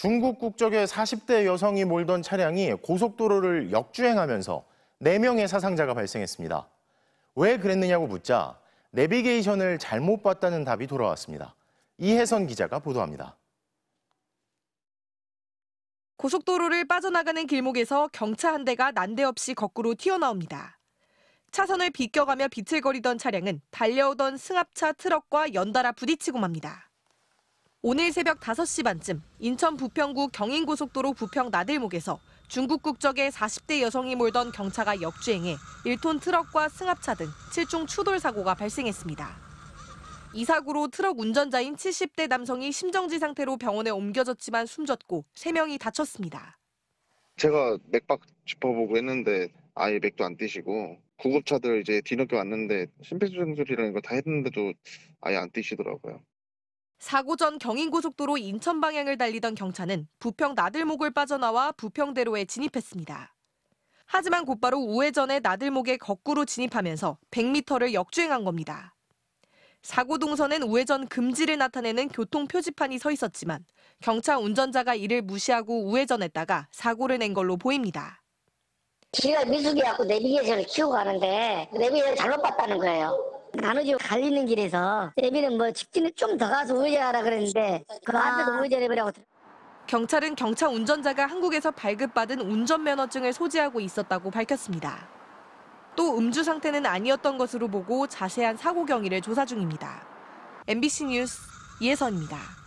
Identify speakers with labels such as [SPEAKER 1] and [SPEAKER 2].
[SPEAKER 1] 중국 국적의 40대 여성이 몰던 차량이 고속도로를 역주행하면서 4명의 사상자가 발생했습니다. 왜 그랬느냐고 묻자 내비게이션을 잘못 봤다는 답이 돌아왔습니다. 이혜선 기자가 보도합니다.
[SPEAKER 2] 고속도로를 빠져나가는 길목에서 경차 한 대가 난데없이 거꾸로 튀어나옵니다. 차선을 비껴가며 비틀거리던 차량은 달려오던 승합차 트럭과 연달아 부딪히고 맙니다. 오늘 새벽 5시 반쯤 인천 부평구 경인고속도로 부평 나들목에서 중국 국적의 40대 여성이 몰던 경차가 역주행해 1톤 트럭과 승합차 등 7종 추돌 사고가 발생했습니다. 이 사고로 트럭 운전자인 70대 남성이 심정지 상태로 병원에 옮겨졌지만 숨졌고 3명이 다쳤습니다.
[SPEAKER 1] 제가 맥박 짚어보고 했는데 아예 맥도 안 뛰시고 구급차들 이제 뒤늦게 왔는데 심폐소생술이라는 거다 했는데도 아예 안 뛰시더라고요.
[SPEAKER 2] 사고 전 경인고속도로 인천 방향을 달리던 경차는 부평 나들목을 빠져나와 부평대로에 진입했습니다. 하지만 곧바로 우회전에 나들목에 거꾸로 진입하면서 100m를 역주행한 겁니다. 사고 동선엔 우회전 금지를 나타내는 교통 표지판이 서 있었지만 경차 운전자가 이를 무시하고 우회전했다가 사고를 낸 걸로 보입니다. 지가 미숙이갖고 내비게이션을 키우고 가는데 내비게이션 잘못 봤다는 거예요. 나누지 갈리는 길에서 애비는 뭐 직진을 좀 더 가서 우회하라 그랬는데 그 앞에서 아. 우회해버리고 경찰은 경차 운전자가 한국에서 발급받은 운전면허증을 소지하고 있었다고 밝혔습니다. 또 음주 상태는 아니었던 것으로 보고 자세한 사고 경위를 조사 중입니다. MBC 뉴스 이혜선입니다.